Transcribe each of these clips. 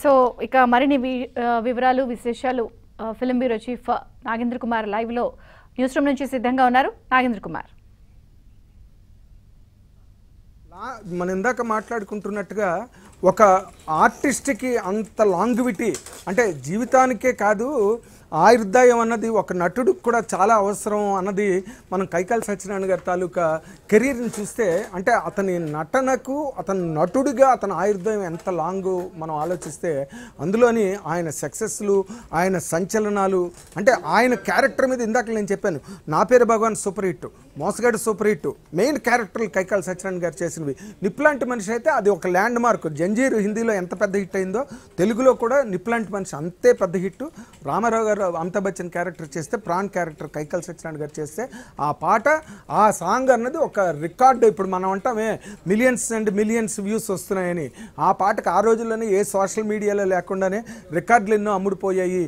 so ఇక మరిన్ని వివరాలు విశేషాలు film bureau chief Nagendra Kumar లైవ్లో న్యూస్ రూమ్ నుంచి సిద్ధంగా ఉన్నారు నాగేంద్ర కుమార్ మన ఇందాక మాట్లాడుకుంటున్నట్టుగా ఒక ఆర్టిస్ట్కి అంత లాంగ్విటీ అంటే జీవితానికే కాదు ఆయుర్దాయం అన్నది ఒక నటుడికి కూడా చాలా అవసరం అన్నది మనం కైకాల సత్యనారాయణ గారి తాలూకా కెరీర్ని చూస్తే అంటే అతని నటనకు అతని నటుడిగా అతని ఆయుర్దాయం ఎంత లాంగ్ మనం ఆలోచిస్తే అందులోని ఆయన సక్సెస్లు ఆయన సంచలనాలు అంటే ఆయన క్యారెక్టర్ మీద ఇందాక నేను చెప్పాను నా పేరు Bhagwan super hit Mosagadu super hit main క్యారెక్టర్లు కైకాల సత్యనారాయణ గారు చేసినవి నిప్లాంటి మనిషి అయితే అది ఒక ల్యాండ్ మార్క్ జంజీర్ హిందీలో ఎంత పెద్ద హిట్ అయిందో తెలుగులో కూడా నిప్లాంటి మనిషి అంతే పెద్ద hit Ramarao garu character Amitabh Bachchan character చేస్తే ప్రాణ్ క్యారెక్టర్ కైకల్ సత్యనారాయణ గారు చేస్తే ఆ పాట ఆ సాంగ్ అన్నది ఒక రికార్డు ఇప్పుడు మనం అంటామే మిలియన్స్ అండ్ మిలియన్స్ వ్యూస్ వస్తున్నాయని ఆ పాటకు ఆ రోజుల్లోనే ఏ సోషల్ మీడియాలో లేకుండానే రికార్డులు ఎన్నో అమ్ముడుపోయాయి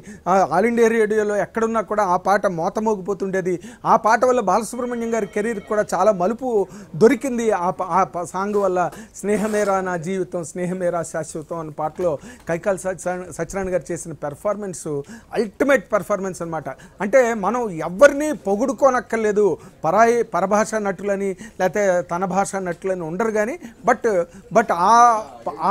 ఆల్ ఇండియా రేడియోలో ఎక్కడున్నా కూడా ఆ పాట మోతమోగిపోతుండేది ఆ పాట వల్ల బాలసుబ్రహ్మణ్యం గారి కెరీర్ కూడా చాలా మలుపు దొరికింది ఆ సాంగ్ వల్ల స్నేహమేరా నా జీవితం స్నేహమేరా శాశ్వతం అనే పాటలో కైకాల్ సత్యనారాయణ గారు చేసిన పెర్ఫార్మెన్స్ అల్టిమేట్ పర్ఫెక్ట్ పర్ఫార్మెన్స్ అనమాట అంటే మనం ఎవరిని పొగుడుకోనక్కర్లేదు పరాయి పరభాష నటులని లేకపోతే తన భాష నటులని ఉండరు కానీ బట్ బట్ ఆ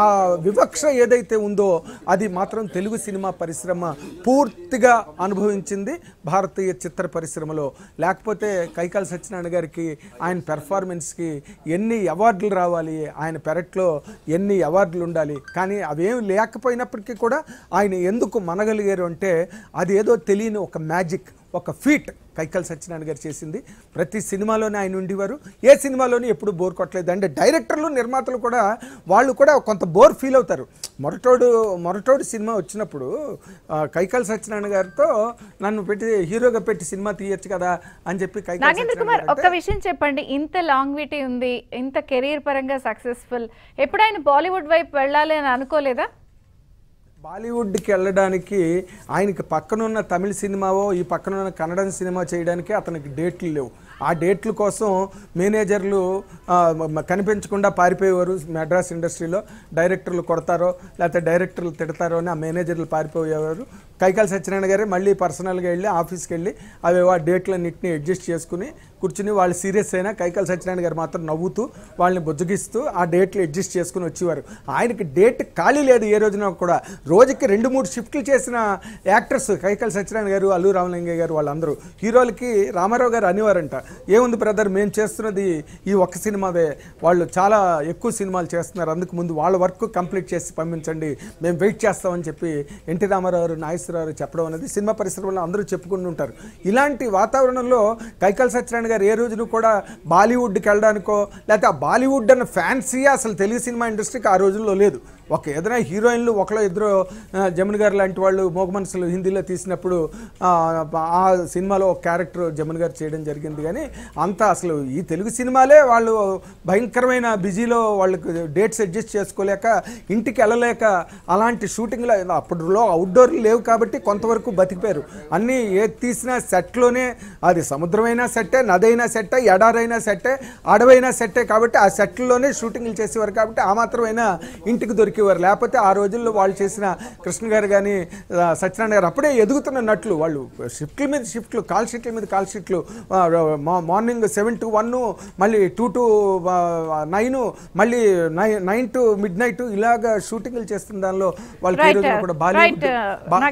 ఆ వివక్ష ఏదైతే ఉందో అది మాత్రం తెలుగు సినిమా పరిశ్రమ పూర్తిగా అనుభవించింది భారతీయ చిత్ర పరిశ్రమలో లేకపోతే కైకాల సత్యనారాయణ గారికి ఆయన పెర్ఫార్మెన్స్కి ఎన్ని అవార్డులు రావాలి ఆయన పెరట్లో ఎన్ని అవార్డులు ఉండాలి కానీ అవేమి లేకపోయినప్పటికీ కూడా ఆయన ఎందుకు మనగలిగారు అంటే అది ఏదో తెలియని ఒక మ్యాజిక్ ఒక ఫీట్ కైకల్ సత్యనారాయణ గారు చేసింది ప్రతి సినిమాలోనే ఆయన ఉండేవారు ఏ సినిమాలోని ఎప్పుడు బోర్ కొట్టలేదు అంటే డైరెక్టర్లు నిర్మాతలు కూడా వాళ్ళు కూడా కొంత బోర్ ఫీల్ అవుతారు మొరటోడు మొరటోడు సినిమా వచ్చినప్పుడు కైకల్ సత్యనారాయణ గారితో నన్ను పెట్టి హీరోగా పెట్టి సినిమా తీయచ్చు కదా అని చెప్పి నాగేంద్ర కుమార్ ఒక విషయం చెప్పండి ఇంత లాంగ్విటీ ఉంది ఇంత కెరీర్ పరంగా సక్సెస్ఫుల్ ఎప్పుడైనా బాలీవుడ్ వైపు వెళ్ళాలి అని అనుకోలేదా బాలీవుడ్కి వెళ్ళడానికి ఆయనకి పక్కనున్న తమిళ సినిమావో ఈ పక్కనున్న కన్నడ సినిమా చేయడానికి అతనికి డేట్లు లేవు ఆ డేట్ల కోసం మేనేజర్లు కనిపించకుండా పారిపోయేవారు మెడ్రాస్ ఇండస్ట్రీలో డైరెక్టర్లు కొడతారో లేకపోతే డైరెక్టర్లు తిడతారో అని ఆ మేనేజర్లు పారిపోయేవారు కైకాల సత్యనారాయణ గారే మళ్ళీ పర్సనల్గా వెళ్ళి ఆఫీస్కి వెళ్ళి అవి ఆ డేట్లన్నింటినీ అడ్జస్ట్ చేసుకుని కూర్చుని వాళ్ళు సీరియస్ అయినా కైకాల సత్యనారాయణ గారు మాత్రం నవ్వుతూ వాళ్ళని బుజ్జగిస్తూ ఆ డేట్లు అడ్జస్ట్ చేసుకుని వచ్చేవారు ఆయనకి డేట్ ఖాళీ లేదు ఏ రోజున కూడా రోజుకి రెండు మూడు షిఫ్ట్లు చేసిన యాక్టర్స్ కైకల్ సత్యనారాయణ గారు అల్లు రామలింగయ్య గారు వాళ్ళందరూ హీరోలకి రామారావు గారు అనివారంట ఏముంది బ్రదర్ మేము చేస్తున్నది ఈ ఒక్క సినిమావే వాళ్ళు చాలా ఎక్కువ సినిమాలు చేస్తున్నారు అందుకు ముందు వాళ్ళ వర్క్ కంప్లీట్ చేసి పంపించండి మేము వెయిట్ చేస్తామని చెప్పి ఎన్టీ రామారావు నాగేశ్వరరావు చెప్పడం అనేది సినిమా పరిశ్రమలో అందరూ చెప్పుకుంటుంటారు ఇలాంటి వాతావరణంలో కైకల్ సత్యనారాయణ గారు ఏ రోజును కూడా బాలీవుడ్కి వెళ్ళడానికో లేకపోతే ఆ బాలీవుడ్ అన్న ఫ్యాన్సీ అసలు తెలుగు సినిమా ఇండస్ట్రీకి ఆ రోజుల్లో లేదు ఒక ఏదైనా హీరోయిన్లు ఒకళ్ళు ఇద్దరు జమున్ గారు లాంటి వాళ్ళు మోగ మనసులు హిందీలో తీసినప్పుడు ఆ సినిమాలో ఒక క్యారెక్టర్ జమున్ గారు చేయడం జరిగింది కానీ అంత అసలు ఈ తెలుగు సినిమాలే వాళ్ళు భయంకరమైన బిజీలో వాళ్ళకి డేట్స్ అడ్జస్ట్ చేసుకోలేక ఇంటికి వెళ్ళలేక అలాంటి షూటింగ్లో అప్పుడులో అవుట్డోర్లు లేవు కాబట్టి కొంతవరకు బతికిపోయారు అన్నీ ఏది తీసినా సెట్లోనే అది సముద్రమైనా సెట్టే నదైనా సెట్టే ఎడారైనా సెట్టే అడవైనా సెట్టే కాబట్టి ఆ సెట్లలోనే షూటింగ్లు చేసేవారు కాబట్టి ఆ మాత్రమైనా ఇంటికి దొరికి ఎక్కేవారు లేకపోతే ఆ రోజుల్లో వాళ్ళు చేసిన కృష్ణ గారు కానీ సత్యనారాయణ గారు అప్పుడే ఎదుగుతున్న నట్లు వాళ్ళు షిఫ్ట్ల మీద షిఫ్ట్లు కాల్ షీట్ల మీద కాల్ షీట్లు మార్నింగ్ సెవెన్ టు వన్ మళ్ళీ టూ టు నైన్ మళ్ళీ నైన్ టు మిడ్ నైట్ ఇలాగ షూటింగ్లు చేస్తున్న దానిలో వాళ్ళు కూడా బాలీవుడ్